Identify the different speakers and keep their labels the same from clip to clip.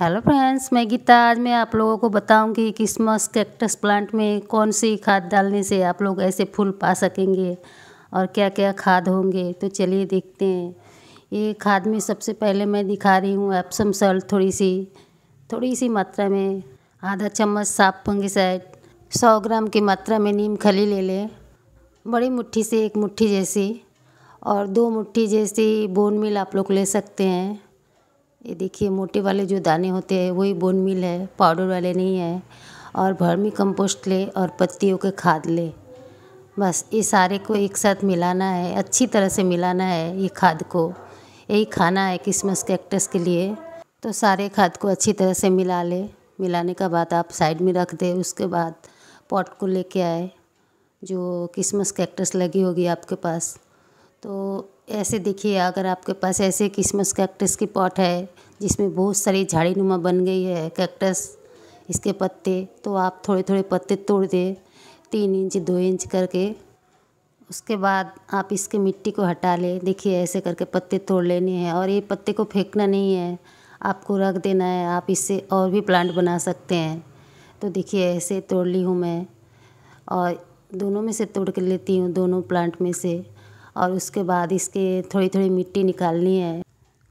Speaker 1: hello friends मैं गीता आज मैं आप लोगों को बताऊंगी किसमस कैक्टस प्लांट में कौन सी खाद डालने से आप लोग ऐसे फूल पा सकेंगे और क्या क्या खाद होंगे तो चलिए देखते हैं ये खाद में सबसे पहले मैं दिखा रही हूँ एप्सम सल्ट थोड़ी सी थोड़ी सी मात्रा में आधा चम्मच साफ साइड सौ ग्राम की मात्रा में नीम खली ले लें बड़ी मुट्ठी से एक मुट्ठी जैसी और दो मुट्ठी जैसी बोन मिल आप लोग ले सकते हैं ये देखिए मोटे वाले जो दाने होते हैं वही बोन मिल है पाउडर वाले नहीं है और भर्मी कंपोस्ट ले और पत्तियों के खाद ले बस ये सारे को एक साथ मिलाना है अच्छी तरह से मिलाना है ये खाद को यही खाना है किसमस कैक्टस के लिए तो सारे खाद को अच्छी तरह से मिला ले मिलाने का बाद आप साइड में रख दे उसके बाद पॉट को लेके आए जो किसमस कैक्टस लगी होगी आपके पास तो ऐसे देखिए अगर आपके पास ऐसे किस्मस कैक्टस की पॉट है जिसमें बहुत सारी झाड़ी नुमा बन गई है कैक्टस इसके पत्ते तो आप थोड़े थोड़े पत्ते तोड़ दें तीन इंच दो इंच करके उसके बाद आप इसके मिट्टी को हटा लें देखिए ऐसे करके पत्ते तोड़ लेने हैं और ये पत्ते को फेंकना नहीं है आपको रख देना है आप इससे और भी प्लांट बना सकते हैं तो देखिए ऐसे तोड़ ली हूँ मैं और दोनों में से तोड़ के लेती हूँ दोनों प्लांट में से और उसके बाद इसके थोड़ी थोड़ी मिट्टी निकालनी है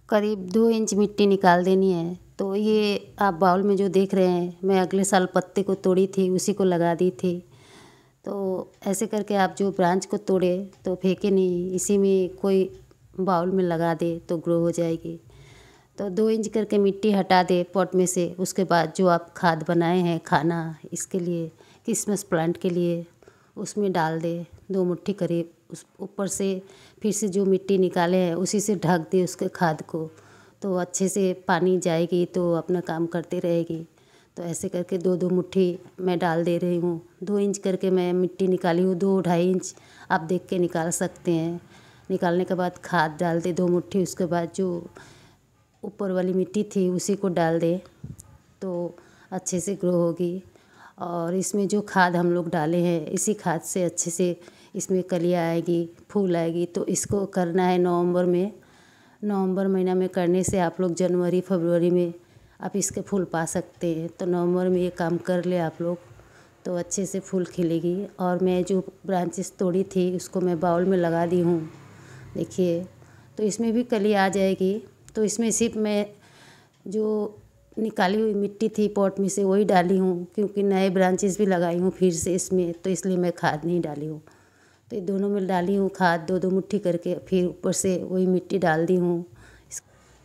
Speaker 1: करीब दो इंच मिट्टी निकाल देनी है तो ये आप बाउल में जो देख रहे हैं मैं अगले साल पत्ते को तोड़ी थी उसी को लगा दी थी तो ऐसे करके आप जो ब्रांच को तोड़े तो फेंके नहीं इसी में कोई बाउल में लगा दे तो ग्रो हो जाएगी तो दो इंच करके मिट्टी हटा दे पॉट में से उसके बाद जो आप खाद बनाए हैं खाना इसके लिए क्रिसमस प्लांट के लिए उसमें डाल दे दो मुट्ठी करीब उस ऊपर से फिर से जो मिट्टी निकाले हैं उसी से ढक दे उसके खाद को तो अच्छे से पानी जाएगी तो अपना काम करती रहेगी तो ऐसे करके दो दो मुट्ठी मैं डाल दे रही हूँ दो इंच करके मैं मिट्टी निकाली हूँ दो ढाई इंच आप देख के निकाल सकते हैं निकालने के बाद खाद डाल दे दो मुट्ठी उसके बाद जो ऊपर वाली मिट्टी थी उसी को डाल दे तो अच्छे से ग्रो होगी और इसमें जो खाद हम लोग डाले हैं इसी खाद से अच्छे से इसमें कलियाँ आएगी फूल आएगी तो इसको करना है नवम्बर में नवंबर महीना में करने से आप लोग जनवरी फरवरी में आप इसके फूल पा सकते हैं तो नवम्बर में ये काम कर ले आप लोग तो अच्छे से फूल खिलेगी और मैं जो ब्रांचेस तोड़ी थी उसको मैं बाउल में लगा दी हूँ देखिए तो इसमें भी कली आ जाएगी तो इसमें सिर्फ मैं जो निकाली हुई मिट्टी थी पॉट में से वही डाली हूँ क्योंकि नए ब्रांचेस भी लगाई हूँ फिर से इसमें तो इसलिए मैं खाद नहीं डाली हूँ तो ये दोनों में डाली हूँ खाद दो दो मुट्ठी करके फिर ऊपर से वही मिट्टी डाल दी हूँ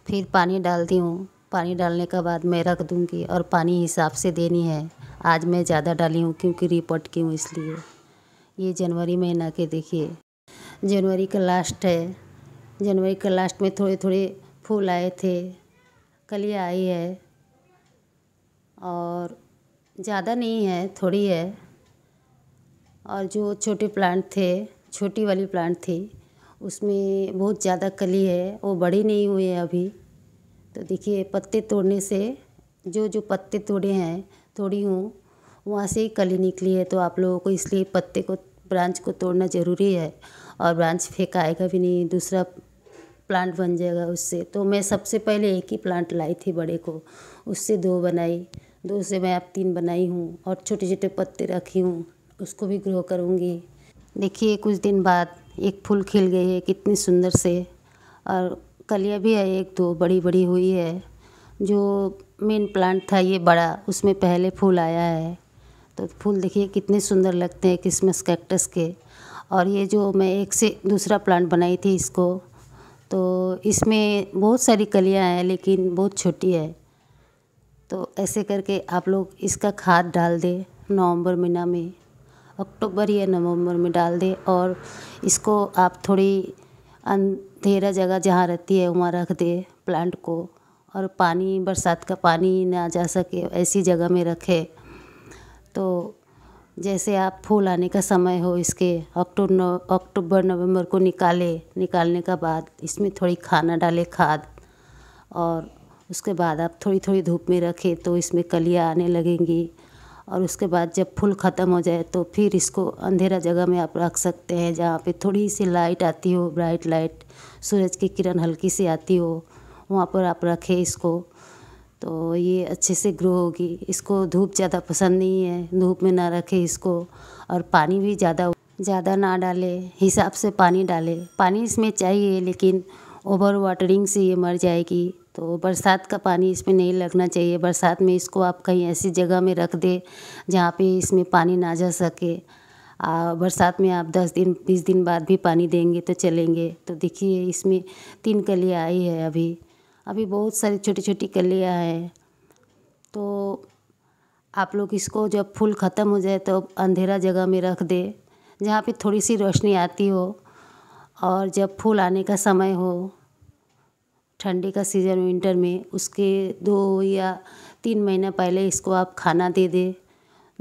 Speaker 1: फिर पानी डालती हूँ पानी डालने के बाद मैं रख दूँगी और पानी हिसाब से देनी है आज मैं ज़्यादा डाली हूँ क्योंकि रिपोर्ट की हूँ इसलिए ये जनवरी महीना के देखिए जनवरी का लास्ट है जनवरी का लास्ट में थोड़े थोड़े फूल आए थे कलिया आई है और ज़्यादा नहीं है थोड़ी है और जो छोटे प्लांट थे छोटी वाली प्लांट थी उसमें बहुत ज़्यादा कली है वो बड़ी नहीं हुई है अभी तो देखिए पत्ते तोड़ने से जो जो पत्ते तोड़े हैं तोड़ी हूँ वहाँ से ही कली निकली है तो आप लोगों को इसलिए पत्ते को ब्रांच को तोड़ना ज़रूरी है और ब्रांच फेंका आएगा भी नहीं दूसरा प्लांट बन जाएगा उससे तो मैं सबसे पहले एक ही प्लांट लाई थी बड़े को उससे दो बनाई दो से मैं अब तीन बनाई हूँ और छोटे छोटे पत्ते रखी हूँ उसको भी ग्रो करूँगी देखिए कुछ दिन बाद एक फूल खिल गई है कितनी सुंदर से और कलियाँ भी है एक दो बड़ी बड़ी हुई है जो मेन प्लांट था ये बड़ा उसमें पहले फूल आया है तो फूल देखिए कितने सुंदर लगते हैं क्रिसमस कैक्टस के और ये जो मैं एक से दूसरा प्लांट बनाई थी इसको तो इसमें बहुत सारी कलियां हैं लेकिन बहुत छोटी है तो ऐसे करके आप लोग इसका खाद डाल दें नवंबर महीना में अक्टूबर या नवंबर में डाल दें और इसको आप थोड़ी अंधेरा जगह जहाँ रहती है वहाँ रख दें प्लांट को और पानी बरसात का पानी ना जा सके ऐसी जगह में रखें तो जैसे आप फूल आने का समय हो इसके अक्टूबर अक्टूबर नवंबर को निकाले निकालने का बाद इसमें थोड़ी खाना डालें खाद और उसके बाद आप थोड़ी थोड़ी धूप में रखें तो इसमें कलियाँ आने लगेंगी और उसके बाद जब फूल ख़त्म हो जाए तो फिर इसको अंधेरा जगह में आप रख सकते हैं जहाँ पे थोड़ी सी लाइट आती हो ब्राइट लाइट सूरज की किरण हल्की सी आती हो वहाँ पर आप रखें इसको तो ये अच्छे से ग्रो होगी इसको धूप ज़्यादा पसंद नहीं है धूप में ना रखें इसको और पानी भी ज़्यादा ज़्यादा ना डालें हिसाब से पानी डाले पानी इसमें चाहिए लेकिन ओवर वाटरिंग से ये मर जाएगी तो बरसात का पानी इसमें नहीं लगना चाहिए बरसात में इसको आप कहीं ऐसी जगह में रख दे जहाँ पर इसमें पानी ना जा सके बरसात में आप दस दिन बीस दिन बाद भी पानी देंगे तो चलेंगे तो देखिए इसमें तीन कलियाँ आई है अभी अभी बहुत सारी छोटी छोटी कलियाँ हैं तो आप लोग इसको जब फूल ख़त्म हो जाए तो अंधेरा जगह में रख दे जहाँ पे थोड़ी सी रोशनी आती हो और जब फूल आने का समय हो ठंडी का सीजन विंटर में उसके दो या तीन महीना पहले इसको आप खाना दे दें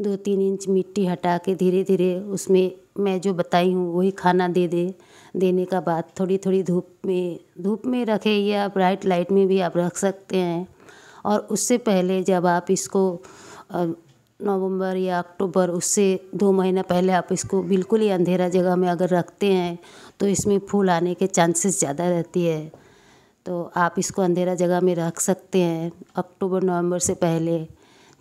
Speaker 1: दो तीन इंच मिट्टी हटा के धीरे धीरे उसमें मैं जो बताई हूँ वही खाना दे दे देने का बाद थोड़ी थोड़ी धूप में धूप में रखें या ब्राइट लाइट में भी आप रख सकते हैं और उससे पहले जब आप इसको नवंबर या अक्टूबर उससे दो महीना पहले आप इसको बिल्कुल ही अंधेरा जगह में अगर रखते हैं तो इसमें फूल आने के चांसेस ज़्यादा रहती है तो आप इसको अंधेरा जगह में रख सकते हैं अक्टूबर नवंबर से पहले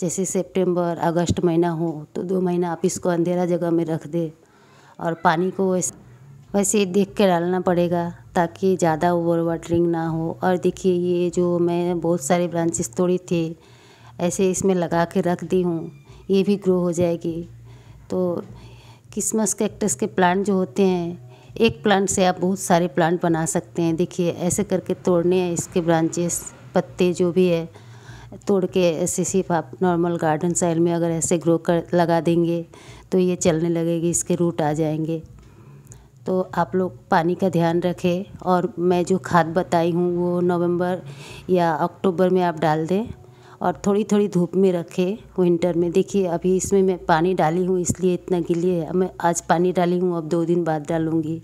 Speaker 1: जैसे सितंबर अगस्त महीना हो तो दो महीना आप इसको अंधेरा जगह में रख दें और पानी को वैसे वैसे देख के डालना पड़ेगा ताकि ज़्यादा ओवर वाटरिंग ना हो और देखिए ये जो मैं बहुत सारे ब्रांचेस तोड़े थे ऐसे इसमें लगा के रख दी हूँ ये भी ग्रो हो जाएगी तो क्रिसमस कैक्टस के प्लांट जो होते हैं एक प्लांट से आप बहुत सारे प्लांट बना सकते हैं देखिए ऐसे करके तोड़ने हैं इसके ब्रांचेस पत्ते जो भी है तोड़ के ऐसे सिर्फ आप नॉर्मल गार्डन साइड में अगर ऐसे ग्रो कर लगा देंगे तो ये चलने लगेगी इसके रूट आ जाएंगे तो आप लोग पानी का ध्यान रखें और मैं जो खाद बताई हूँ वो नवंबर या अक्टूबर में आप डाल दें और थोड़ी थोड़ी धूप में रखे विंटर में देखिए अभी इसमें मैं पानी डाली हूँ इसलिए इतना गिली है मैं आज पानी डाली हूँ अब दो दिन बाद डालूँगी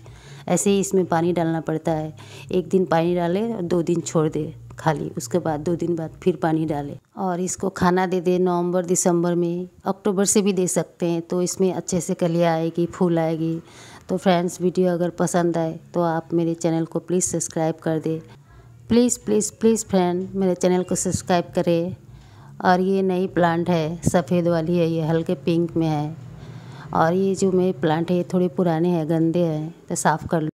Speaker 1: ऐसे ही इसमें पानी डालना पड़ता है एक दिन पानी डाले और दो दिन छोड़ दे खाली उसके बाद दो दिन बाद फिर पानी डाले और इसको खाना दे दे नवंबर दिसंबर में अक्टूबर से भी दे सकते हैं तो इसमें अच्छे से कलिया आएगी फूल आएगी तो फ्रेंड्स वीडियो अगर पसंद आए तो आप मेरे चैनल को प्लीज़ सब्सक्राइब कर दे प्लीज़ प्लीज़ प्लीज़ फ्रेंड मेरे चैनल को सब्सक्राइब करें और ये नई प्लांट है सफ़ेद वाली है ये हल्के पिंक में है और ये जो मेरे प्लांट है ये थोड़े पुराने हैं गंदे हैं तो साफ़ कर